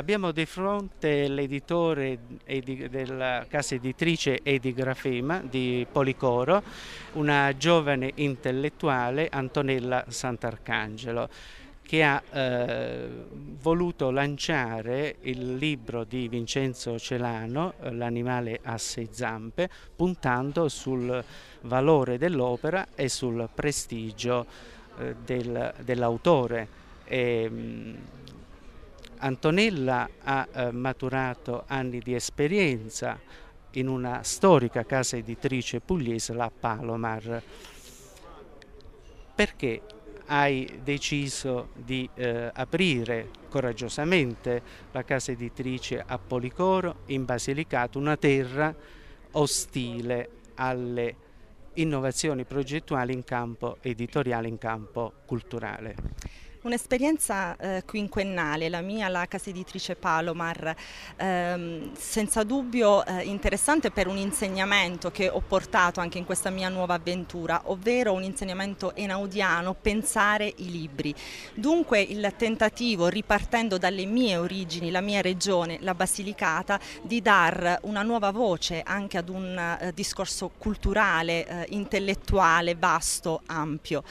Abbiamo di fronte l'editore della casa editrice Edigrafema di Policoro, una giovane intellettuale, Antonella Sant'Arcangelo che ha eh, voluto lanciare il libro di Vincenzo Celano, L'animale a sei zampe, puntando sul valore dell'opera e sul prestigio eh, del, dell'autore. E, mm, Antonella ha eh, maturato anni di esperienza in una storica casa editrice pugliese, la Palomar. Perché hai deciso di eh, aprire coraggiosamente la casa editrice a Policoro in Basilicato, una terra ostile alle innovazioni progettuali in campo editoriale, in campo culturale? Un'esperienza eh, quinquennale, la mia, la casa editrice Palomar, ehm, senza dubbio eh, interessante per un insegnamento che ho portato anche in questa mia nuova avventura, ovvero un insegnamento enaudiano, pensare i libri. Dunque il tentativo, ripartendo dalle mie origini, la mia regione, la Basilicata, di dar una nuova voce anche ad un eh, discorso culturale, eh, intellettuale, vasto, ampio.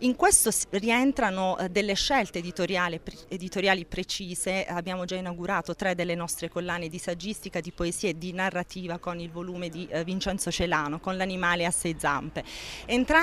In questo rientrano eh, delle scelte editoriali precise, abbiamo già inaugurato tre delle nostre collane di saggistica, di poesia e di narrativa con il volume di eh, Vincenzo Celano, con l'animale a sei zampe. Entram-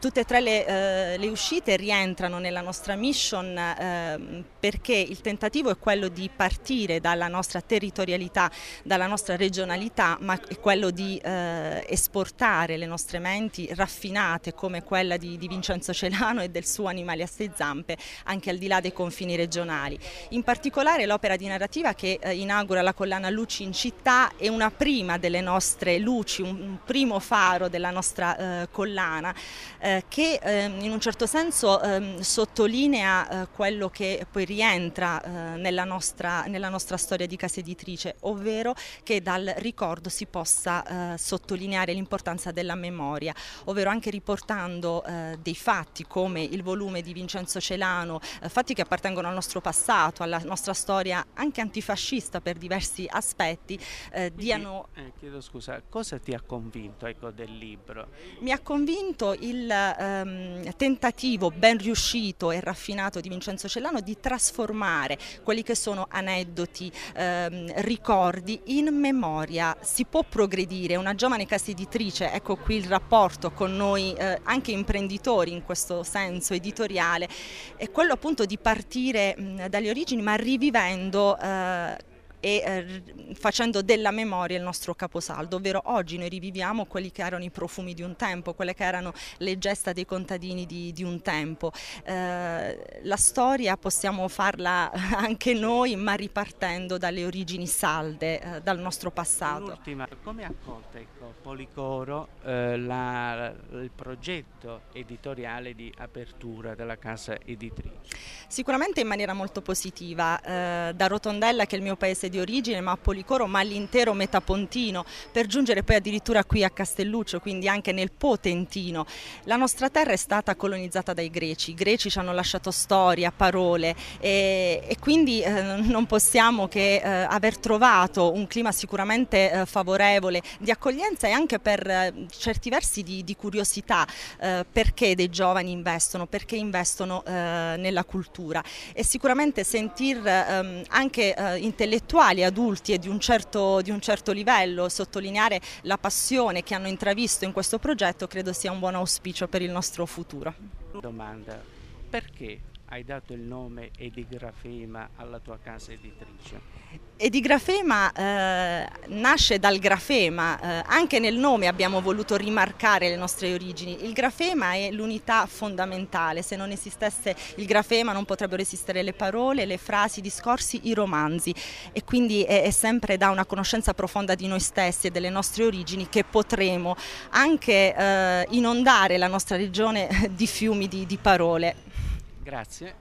tutte e tre le, eh, le, uscite rientrano nella nostra mission ehm, perché il tentativo è quello di partire dalla nostra territorialità, dalla nostra regionalità, ma è quello di eh, esportare le nostre menti raffinate come quella di, di Vincenzo Celano e del suo animale a sei zampe importante anche al di là dei confini regionali. In particolare l'opera di narrativa che eh, inaugura la collana Luci in città è una prima delle nostre luci, un primo faro della nostra eh, collana eh, che ehm, in un certo senso ehm, sottolinea quello che poi rientra nella nostra, nella, nostra, storia di casa editrice, ovvero che dal ricordo si possa sottolineare l'importanza della memoria, ovvero anche riportando dei fatti come il volume di Vincenzo Celano Milano, eh, fatti che appartengono al nostro passato, alla nostra storia anche antifascista per diversi aspetti, eh, diano... Eh, chiedo scusa, cosa ti ha convinto ecco, del libro? Mi ha convinto il ehm, tentativo ben riuscito e raffinato di Vincenzo Cellano di trasformare quelli che sono aneddoti, ehm, ricordi in memoria. Si può progredire, una giovane casa editrice, ecco qui il rapporto con noi eh, anche imprenditori in questo senso editoriale, è quello appunto di partire mh, dalle origini ma rivivendo eh, e eh, facendo della memoria il nostro caposaldo, ovvero oggi noi riviviamo quelli che erano i profumi di un tempo, quelle che erano le gesta dei contadini di, di un tempo. Eh, la storia possiamo farla anche noi, ma ripartendo dalle origini salde, eh, dal nostro passato. L'ultima, come accolto ecco, Policoro eh, la, il progetto editoriale di apertura della casa editrice? Sicuramente in maniera molto positiva, eh, da Rotondella che è il mio paese di origine, ma a Policoro, ma all'intero Metapontino, per giungere poi addirittura qui a Castelluccio, quindi anche nel Potentino. La nostra terra è stata colonizzata dai greci, i greci ci hanno lasciato storia, parole e, e quindi eh, non possiamo che eh, aver trovato un clima sicuramente eh, favorevole di accoglienza e anche per eh, certi versi di, di curiosità eh, perché dei giovani investono, perché investono eh, nella cultura e sicuramente sentir ehm, anche intellettuali intellettuali adulti e di un, certo, di un certo livello, sottolineare la passione che hanno intravisto in questo progetto credo sia un buon auspicio per il nostro futuro. Domanda, perché hai dato il nome Edigrafema alla tua casa editrice? Edigrafema eh, nasce dal grafema, eh, anche nel nome abbiamo voluto rimarcare le nostre origini. Il grafema è l'unità fondamentale, se non esistesse il grafema non potrebbero esistere le parole, le frasi, i discorsi, i romanzi e quindi è, è sempre da una conoscenza profonda di noi stessi e delle nostre origini che potremo anche eh, inondare la nostra regione di fiumi di, di parole. Grazie.